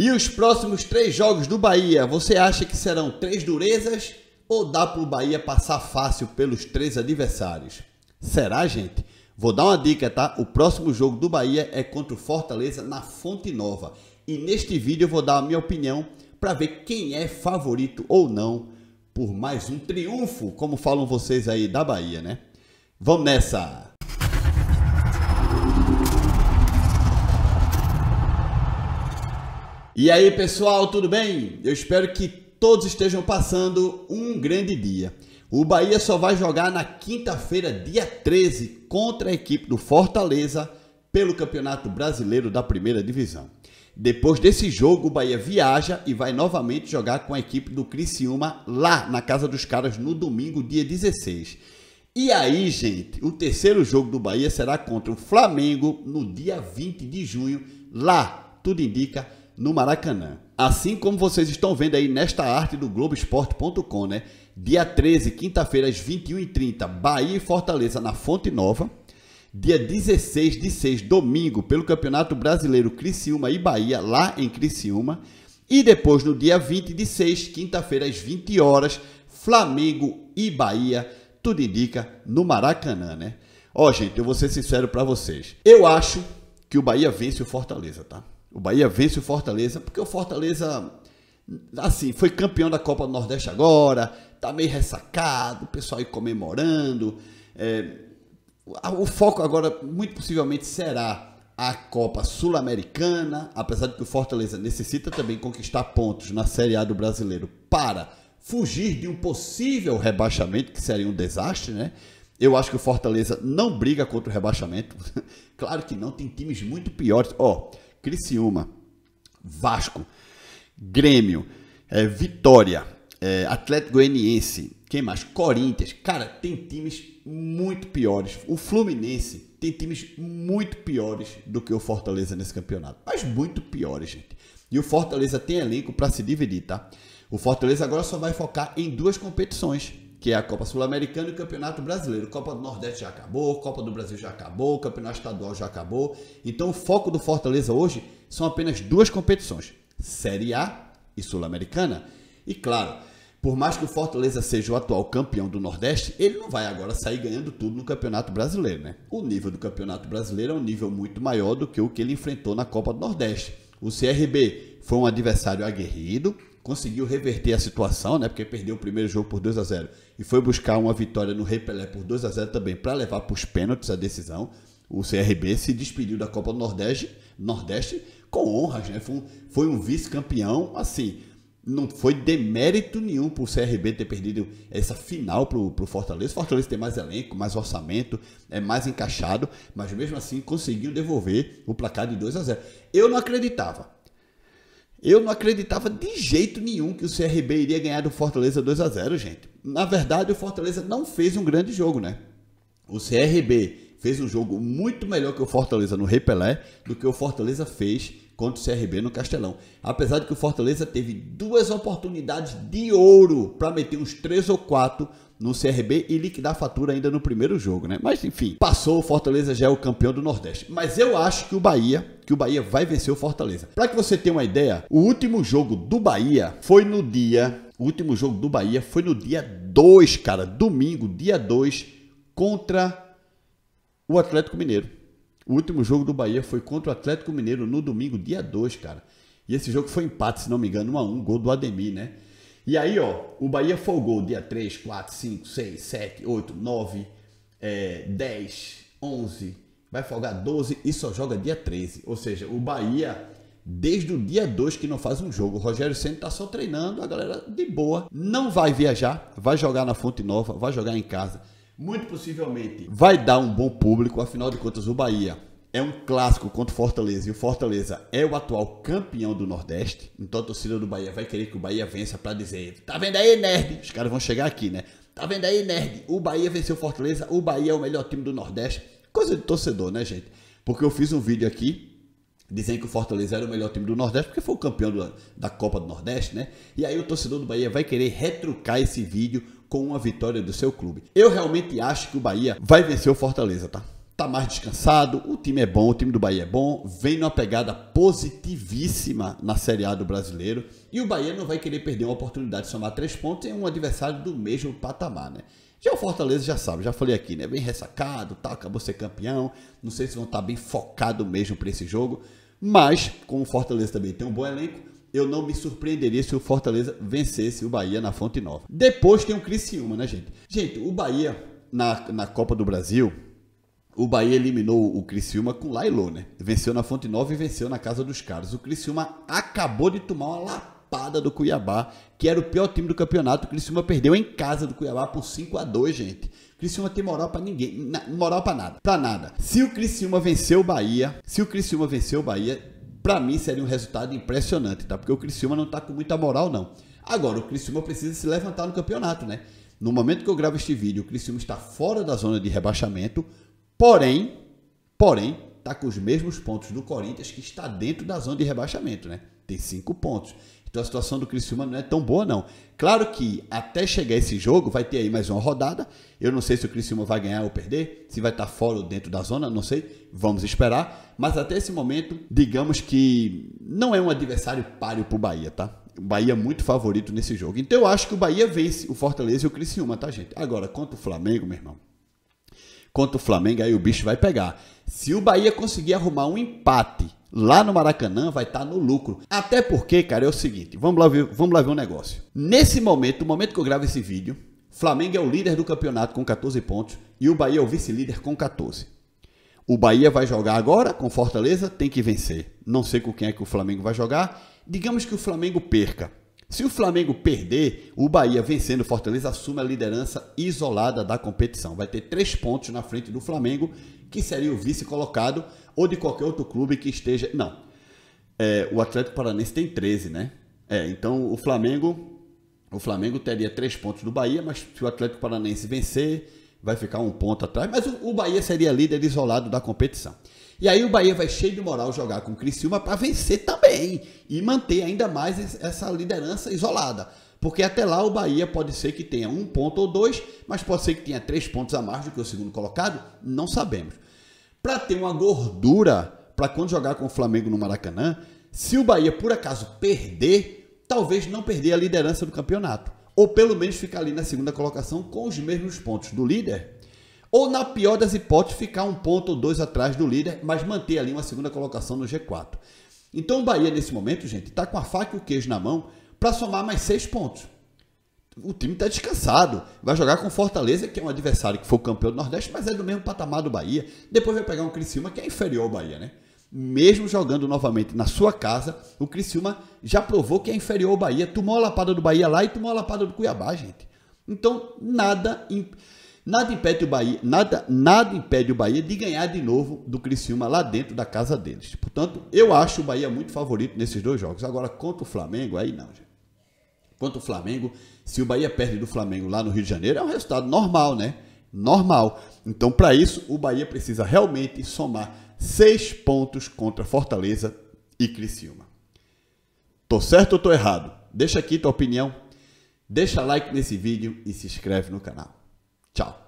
E os próximos três jogos do Bahia, você acha que serão três durezas ou dá para o Bahia passar fácil pelos três adversários? Será, gente? Vou dar uma dica, tá? O próximo jogo do Bahia é contra o Fortaleza na Fonte Nova. E neste vídeo eu vou dar a minha opinião para ver quem é favorito ou não por mais um triunfo, como falam vocês aí da Bahia, né? Vamos nessa! E aí, pessoal, tudo bem? Eu espero que todos estejam passando um grande dia. O Bahia só vai jogar na quinta-feira, dia 13, contra a equipe do Fortaleza pelo Campeonato Brasileiro da Primeira Divisão. Depois desse jogo, o Bahia viaja e vai novamente jogar com a equipe do Criciúma lá na casa dos caras no domingo, dia 16. E aí, gente, o terceiro jogo do Bahia será contra o Flamengo no dia 20 de junho, lá, tudo indica, no Maracanã. Assim como vocês estão vendo aí nesta arte do Globoesporte.com, né? Dia 13, quinta-feira, às 21h30, Bahia e Fortaleza na Fonte Nova. Dia 16 de 6, domingo, pelo Campeonato Brasileiro Criciúma e Bahia, lá em Criciúma. E depois, no dia 20 de 6, quinta-feira, às 20 horas, Flamengo e Bahia, tudo indica, no Maracanã, né? Ó, gente, eu vou ser sincero para vocês. Eu acho que o Bahia vence o Fortaleza, tá? O Bahia vence o Fortaleza, porque o Fortaleza, assim, foi campeão da Copa do Nordeste agora, tá meio ressacado, o pessoal aí comemorando. É, o foco agora, muito possivelmente, será a Copa Sul-Americana, apesar de que o Fortaleza necessita também conquistar pontos na Série A do Brasileiro para fugir de um possível rebaixamento, que seria um desastre, né? Eu acho que o Fortaleza não briga contra o rebaixamento. claro que não, tem times muito piores. Ó, oh, Criciúma, Vasco, Grêmio, é, Vitória, é, Atlético Goianiense, quem mais? Corinthians. Cara, tem times muito piores. O Fluminense tem times muito piores do que o Fortaleza nesse campeonato. Mas muito piores, gente. E o Fortaleza tem elenco para se dividir, tá? O Fortaleza agora só vai focar em duas competições, que é a Copa Sul-Americana e o Campeonato Brasileiro. Copa do Nordeste já acabou, Copa do Brasil já acabou, Campeonato Estadual já acabou. Então o foco do Fortaleza hoje são apenas duas competições, Série A e Sul-Americana. E claro, por mais que o Fortaleza seja o atual campeão do Nordeste, ele não vai agora sair ganhando tudo no Campeonato Brasileiro, né? O nível do Campeonato Brasileiro é um nível muito maior do que o que ele enfrentou na Copa do Nordeste. O CRB foi um adversário aguerrido, conseguiu reverter a situação, né? Porque perdeu o primeiro jogo por 2 a 0 e foi buscar uma vitória no Rei Pelé por 2 a 0 também para levar para os pênaltis a decisão. O CRB se despediu da Copa do Nordeste, Nordeste com honras, né? Foi um, foi um vice-campeão, assim, não foi demérito nenhum para o CRB ter perdido essa final para o Fortaleza. O Fortaleza tem mais elenco, mais orçamento, é mais encaixado, mas mesmo assim conseguiu devolver o placar de 2 a 0. Eu não acreditava. Eu não acreditava de jeito nenhum que o CRB iria ganhar do Fortaleza 2 a 0 gente. Na verdade, o Fortaleza não fez um grande jogo, né? O CRB fez um jogo muito melhor que o Fortaleza no Repelé do que o Fortaleza fez contra o CRB no Castelão. Apesar de que o Fortaleza teve duas oportunidades de ouro para meter uns três ou quatro no CRB e liquidar a fatura ainda no primeiro jogo, né? Mas enfim, passou, o Fortaleza já é o campeão do Nordeste. Mas eu acho que o Bahia, que o Bahia vai vencer o Fortaleza. Para que você tenha uma ideia, o último jogo do Bahia foi no dia, o último jogo do Bahia foi no dia 2, cara, domingo, dia 2 contra o Atlético Mineiro. O último jogo do Bahia foi contra o Atlético Mineiro no domingo, dia 2, cara. E esse jogo foi empate, se não me engano, 1 a 1 gol do Ademir, né? E aí, ó, o Bahia folgou dia 3, 4, 5, 6, 7, 8, 9, é, 10, 11, vai folgar 12 e só joga dia 13. Ou seja, o Bahia, desde o dia 2 que não faz um jogo, o Rogério Senna tá só treinando, a galera de boa, não vai viajar, vai jogar na Fonte Nova, vai jogar em casa muito possivelmente vai dar um bom público, afinal de contas, o Bahia é um clássico contra o Fortaleza e o Fortaleza é o atual campeão do Nordeste. Então a torcida do Bahia vai querer que o Bahia vença para dizer: tá vendo aí, nerd? Os caras vão chegar aqui, né? Tá vendo aí, nerd? O Bahia venceu o Fortaleza, o Bahia é o melhor time do Nordeste. Coisa de torcedor, né, gente? Porque eu fiz um vídeo aqui dizendo que o Fortaleza era o melhor time do Nordeste, porque foi o campeão do, da Copa do Nordeste, né? E aí o torcedor do Bahia vai querer retrucar esse vídeo com a vitória do seu clube. Eu realmente acho que o Bahia vai vencer o Fortaleza, tá? Tá mais descansado, o time é bom, o time do Bahia é bom, vem numa pegada positivíssima na Série A do brasileiro e o Bahia não vai querer perder uma oportunidade de somar três pontos em um adversário do mesmo patamar, né? Já o Fortaleza já sabe, já falei aqui, né? Bem ressacado, tá, acabou ser campeão, não sei se vão estar tá bem focado mesmo para esse jogo, mas como o Fortaleza também tem um bom elenco, eu não me surpreenderia se o Fortaleza vencesse o Bahia na Fonte Nova. Depois tem o Criciúma, né, gente? Gente, o Bahia na, na Copa do Brasil, o Bahia eliminou o Criciúma com Lailô, né? Venceu na Fonte Nova e venceu na Casa dos Caras. O Criciúma acabou de tomar uma lapada do Cuiabá, que era o pior time do campeonato. O Criciúma perdeu em casa do Cuiabá por 5 a 2 gente. Criciúma tem moral para ninguém, moral para nada, para nada. Se o Criciúma venceu o Bahia, se o Criciúma venceu o Bahia, para mim seria um resultado impressionante, tá? Porque o Criciúma não tá com muita moral, não. Agora, o Criciúma precisa se levantar no campeonato, né? No momento que eu gravo este vídeo, o Criciúma está fora da zona de rebaixamento, porém, porém, tá com os mesmos pontos do Corinthians, que está dentro da zona de rebaixamento, né? Tem cinco pontos. Então a situação do Criciúma não é tão boa, não. Claro que até chegar esse jogo, vai ter aí mais uma rodada. Eu não sei se o Criciúma vai ganhar ou perder, se vai estar fora ou dentro da zona, não sei. Vamos esperar. Mas até esse momento, digamos que não é um adversário páreo para o Bahia, tá? O Bahia é muito favorito nesse jogo. Então eu acho que o Bahia vence o Fortaleza e o Criciúma, tá, gente? Agora, quanto o Flamengo, meu irmão. Quanto o Flamengo, aí o bicho vai pegar. Se o Bahia conseguir arrumar um empate lá no Maracanã vai estar tá no lucro. Até porque, cara, é o seguinte, vamos lá ver, vamos lá ver um negócio. Nesse momento, no momento que eu gravo esse vídeo, Flamengo é o líder do campeonato com 14 pontos e o Bahia é o vice-líder com 14. O Bahia vai jogar agora com Fortaleza, tem que vencer. Não sei com quem é que o Flamengo vai jogar. Digamos que o Flamengo perca. Se o Flamengo perder, o Bahia vencendo Fortaleza assume a liderança isolada da competição. Vai ter três pontos na frente do Flamengo, que seria o vice colocado ou de qualquer outro clube que esteja. Não. É, o Atlético Paranense tem 13, né? É, então o Flamengo. O Flamengo teria três pontos do Bahia, mas se o Atlético Paranense vencer, vai ficar um ponto atrás. Mas o, o Bahia seria líder isolado da competição. E aí o Bahia vai cheio de moral jogar com o Criciúma para vencer também e manter ainda mais essa liderança isolada. Porque até lá o Bahia pode ser que tenha um ponto ou dois, mas pode ser que tenha três pontos a mais do que o segundo colocado, não sabemos para ter uma gordura para quando jogar com o Flamengo no Maracanã, se o Bahia por acaso perder, talvez não perder a liderança do campeonato, ou pelo menos ficar ali na segunda colocação com os mesmos pontos do líder, ou na pior das hipóteses ficar um ponto ou dois atrás do líder, mas manter ali uma segunda colocação no G4. Então o Bahia nesse momento, gente, está com a faca e o queijo na mão para somar mais seis pontos o time está descansado. Vai jogar com Fortaleza, que é um adversário que foi campeão do Nordeste, mas é do mesmo patamar do Bahia. Depois vai pegar um Criciúma que é inferior ao Bahia, né? Mesmo jogando novamente na sua casa, o Criciúma já provou que é inferior ao Bahia. Tomou a lapada do Bahia lá e tomou a lapada do Cuiabá, gente. Então, nada, nada impede o Bahia, nada, nada impede o Bahia de ganhar de novo do Criciúma lá dentro da casa deles. Portanto, eu acho o Bahia muito favorito nesses dois jogos. Agora, contra o Flamengo, aí não, gente contra o Flamengo. Se o Bahia perde do Flamengo lá no Rio de Janeiro, é um resultado normal, né? Normal. Então, para isso, o Bahia precisa realmente somar seis pontos contra Fortaleza e Criciúma. Tô certo ou tô errado? Deixa aqui tua opinião, deixa like nesse vídeo e se inscreve no canal. Tchau!